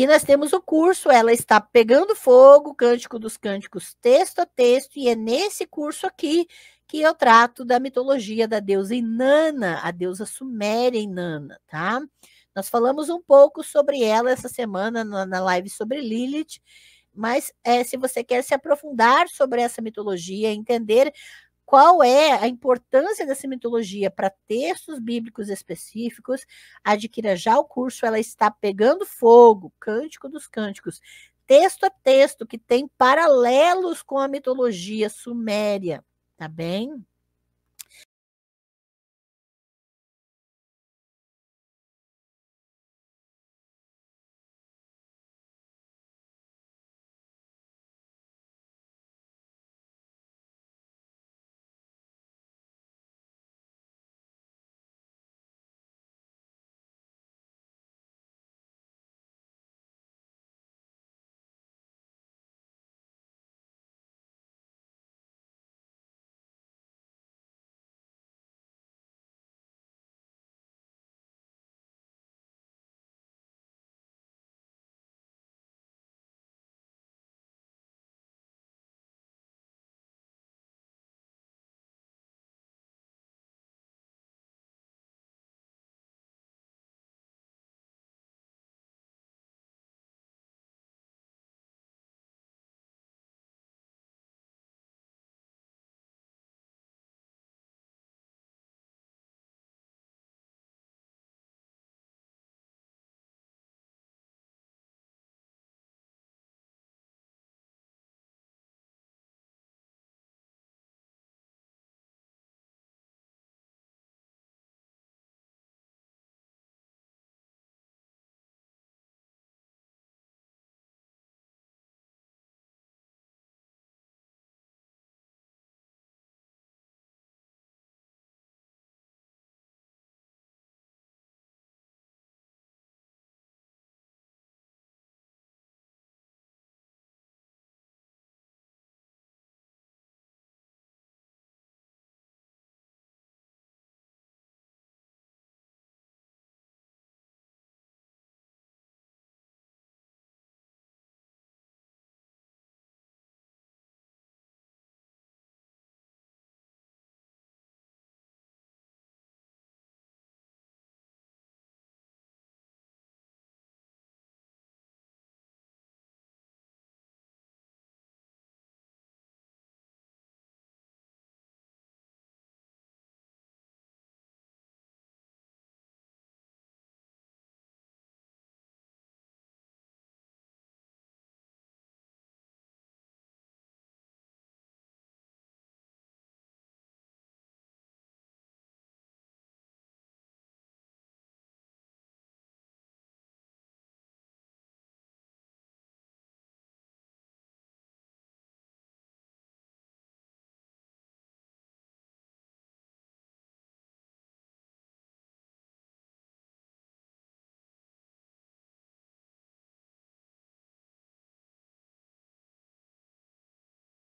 E nós temos o curso, ela está pegando fogo, Cântico dos Cânticos, texto a texto, e é nesse curso aqui que eu trato da mitologia da deusa Inanna, a deusa suméria Inanna, tá? Nós falamos um pouco sobre ela essa semana na, na live sobre Lilith, mas é, se você quer se aprofundar sobre essa mitologia, entender qual é a importância dessa mitologia para textos bíblicos específicos, adquira já o curso, ela está pegando fogo, Cântico dos Cânticos, texto a é texto que tem paralelos com a mitologia suméria, tá bem?